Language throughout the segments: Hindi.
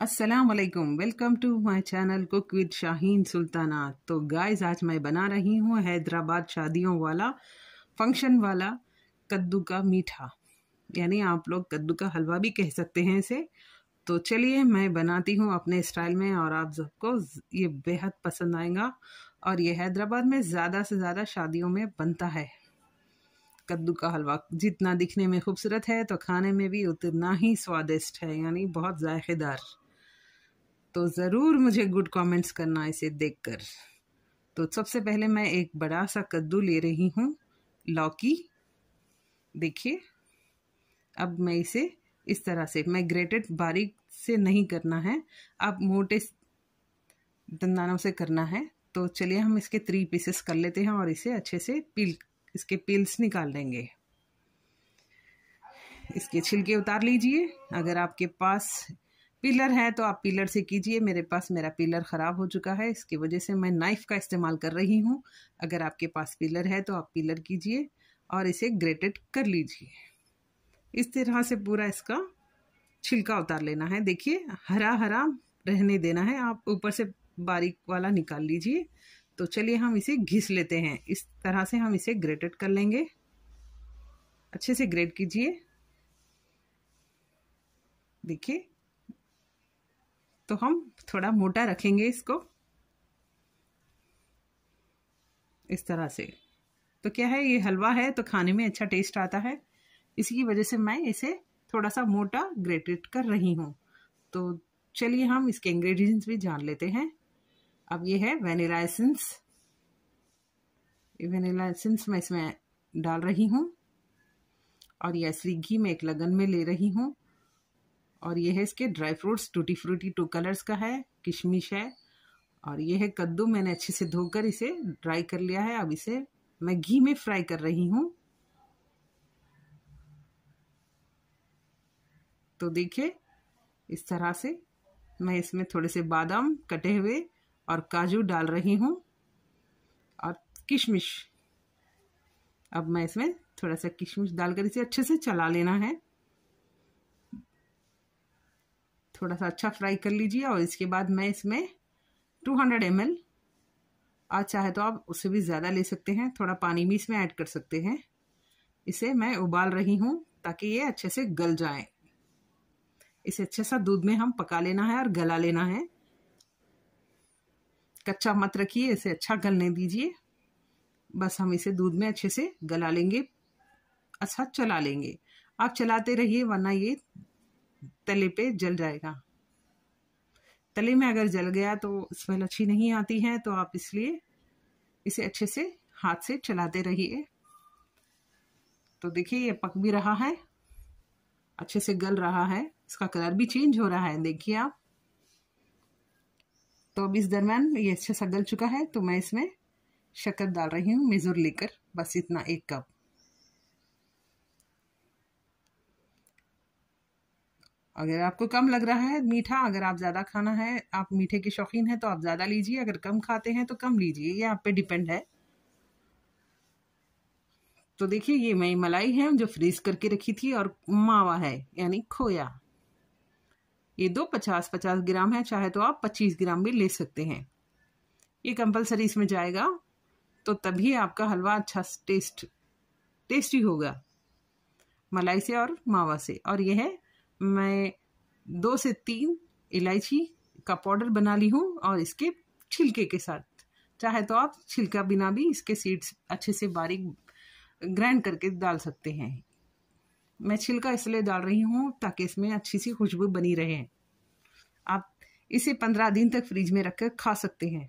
Aslam welcome to my channel cook with Shaheen Sultana तो गाइस आज मैं बना रही हूँ हैदराबाद शादियों वाला फंक्शन वाला कद्दू का मीठा यानी आप लोग कद्दू का हलवा भी कह सकते हैं इसे तो चलिए मैं बनाती हूँ अपने स्टाइल में और आप सबको ये बेहद पसंद आएगा और ये हैदराबाद में ज़्यादा से ज़्यादा शादियों में बनता है कद्दू का हलवा जितना दिखने में खूबसूरत है तो खाने में भी उतना ही स्वादिष्ट है यानी बहुत जायकेदार तो ज़रूर मुझे गुड कमेंट्स करना इसे देखकर तो सबसे पहले मैं एक बड़ा सा कद्दू ले रही हूँ लौकी देखिए अब मैं इसे इस तरह से मैं ग्रेटेड बारीक से नहीं करना है अब मोटे दंदानों से करना है तो चलिए हम इसके थ्री पीसेस कर लेते हैं और इसे अच्छे से पील इसके पील्स निकाल लेंगे इसके छिलके उतार लीजिए अगर आपके पास पिलर है तो आप पिलर से कीजिए मेरे पास मेरा पिलर ख़राब हो चुका है इसकी वजह से मैं नाइफ़ का इस्तेमाल कर रही हूँ अगर आपके पास पिलर है तो आप पिलर कीजिए और इसे ग्रेटेड कर लीजिए इस तरह से पूरा इसका छिलका उतार लेना है देखिए हरा हरा रहने देना है आप ऊपर से बारीक वाला निकाल लीजिए तो चलिए हम इसे घिस लेते हैं इस तरह से हम इसे ग्रेटेड कर लेंगे अच्छे से ग्रेट कीजिए देखिए तो हम थोड़ा मोटा रखेंगे इसको इस तरह से तो क्या है ये हलवा है तो खाने में अच्छा टेस्ट आता है इसी की वजह से मैं इसे थोड़ा सा मोटा ग्रेटेड कर रही हूँ तो चलिए हम इसके इंग्रेडिएंट्स भी जान लेते हैं अब ये है वेनिला एसेंस वेनिला एसेंस मैं इसमें डाल रही हूँ और ये असली घी मैं एक लगन में ले रही हूँ और ये है इसके dry fruits tutti frutti two colours का है किशमिश है और ये है कद्दू मैंने अच्छे से धोकर इसे ड्राई कर लिया है अब इसे मैं घी में फ्राई कर रही हूँ तो देखिए इस तरह से मैं इसमें थोड़े से बादाम कटे हुए और काजू डाल रही हूँ और किशमिश अब मैं इसमें थोड़ा सा किशमिश डालकर इसे अच्छे से चला लेना है थोड़ा सा अच्छा फ्राई कर लीजिए और इसके बाद मैं इसमें 200 हंड्रेड एम एल आज चाहे तो आप उससे भी ज़्यादा ले सकते हैं थोड़ा पानी भी इसमें ऐड कर सकते हैं इसे मैं उबाल रही हूँ ताकि ये अच्छे से गल जाए इसे अच्छे सा दूध में हम पका लेना है और गला लेना है कच्चा मत रखिए इसे अच्छा गलने दीजिए बस हम इसे दूध में अच्छे से गला लेंगे अच्छा चला लेंगे आप चलाते रहिए वरना ये तले पे जल जाएगा तले में अगर जल गया तो स्मेल अच्छी नहीं आती है तो आप इसलिए इसे अच्छे से हाथ से चलाते रहिए तो देखिए ये पक भी रहा है अच्छे से गल रहा है इसका कलर भी चेंज हो रहा है देखिए आप तो अब इस दरम्यान ये अच्छे सा गल चुका है तो मैं इसमें शक्कर डाल रही हूँ मेज़ूर लेकर बस इतना एक कप अगर आपको कम लग रहा है मीठा अगर आप ज़्यादा खाना है आप मीठे के शौकीन हैं तो आप ज़्यादा लीजिए अगर कम खाते हैं तो कम लीजिए ये आप पे डिपेंड है तो देखिए ये मई मलाई है जो फ्रीज करके रखी थी और मावा है यानी खोया ये दो पचास पचास ग्राम है चाहे तो आप पच्चीस ग्राम भी ले सकते हैं ये कंपलसरी इसमें जाएगा तो तभी आपका हलवा अच्छा टेस्ट टेस्टी होगा मलाई से और मावा से और यह है मैं दो से तीन इलायची का पाउडर बना ली हूँ और इसके छिलके के साथ चाहे तो आप छिलका बिना भी इसके सीड्स अच्छे से बारीक ग्राइंड करके डाल सकते हैं मैं छिलका इसलिए डाल रही हूँ ताकि इसमें अच्छी सी खुशबू बनी रहे आप इसे पंद्रह दिन तक फ्रिज में रखकर खा सकते हैं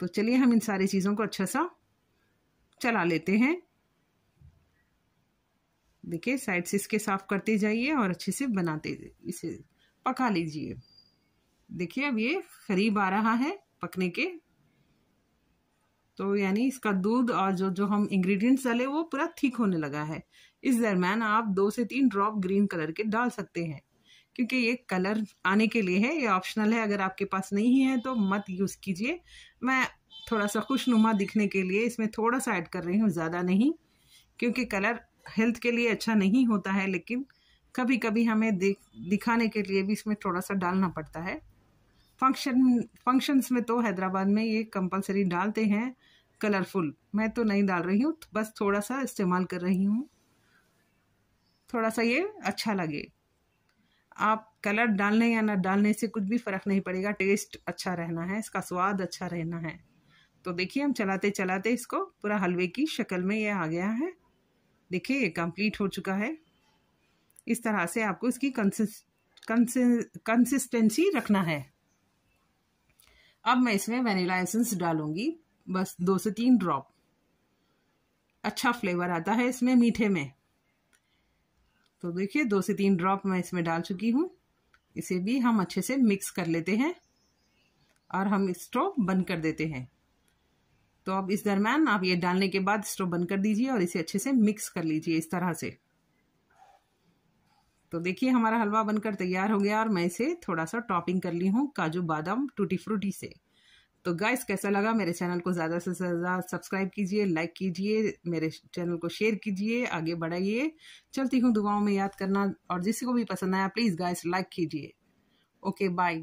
तो चलिए हम इन सारी चीज़ों को अच्छा सा चला लेते हैं देखिए साइड से इसके साफ करते जाइए और अच्छे से बनाते इसे पका लीजिए देखिए अब ये करीब आ रहा है पकने के तो यानी इसका दूध और जो जो हम इंग्रेडिएंट्स डाले वो पूरा ठीक होने लगा है इस दरम्यान आप दो से तीन ड्रॉप ग्रीन कलर के डाल सकते हैं क्योंकि ये कलर आने के लिए है ये ऑप्शनल है अगर आपके पास नहीं है तो मत यूज़ कीजिए मैं थोड़ा सा खुशनुमा दिखने के लिए इसमें थोड़ा सा ऐड कर रही हूँ ज़्यादा नहीं क्योंकि कलर हेल्थ के लिए अच्छा नहीं होता है लेकिन कभी कभी हमें दिखाने के लिए भी इसमें थोड़ा सा डालना पड़ता है फंक्शन फंक्शंस में तो हैदराबाद में ये कंपलसरी डालते हैं कलरफुल मैं तो नहीं डाल रही हूँ बस थोड़ा सा इस्तेमाल कर रही हूँ थोड़ा सा ये अच्छा लगे आप कलर डालने या ना डालने से कुछ भी फ़र्क नहीं पड़ेगा टेस्ट अच्छा रहना है इसका स्वाद अच्छा रहना है तो देखिए हम चलाते चलाते इसको पूरा हलवे की शक्ल में ये आ गया है देखिए कंप्लीट हो चुका है इस तरह से आपको इसकी कंसिस कंसिस्टेंसी रखना है अब मैं इसमें वेनिला एसेंस डालूंगी बस दो से तीन ड्रॉप अच्छा फ्लेवर आता है इसमें मीठे में तो देखिए दो से तीन ड्रॉप मैं इसमें डाल चुकी हूँ इसे भी हम अच्छे से मिक्स कर लेते हैं और हम स्टोव बंद कर देते हैं तो अब इस दरम्यान आप ये डालने के बाद स्टोव बंद कर दीजिए और इसे अच्छे से मिक्स कर लीजिए इस तरह से तो देखिए हमारा हलवा बनकर तैयार हो गया और मैं इसे थोड़ा सा टॉपिंग कर ली हूँ काजू बादाम टूटी फ्रूटी से तो गाइस कैसा लगा मेरे चैनल को ज़्यादा से ज़्यादा सब्सक्राइब कीजिए लाइक कीजिए मेरे चैनल को शेयर कीजिए आगे बढ़ाइए चलती हूँ दुआओं में याद करना और जिसको भी पसंद आया प्लीज़ गाइस लाइक कीजिए ओके बाय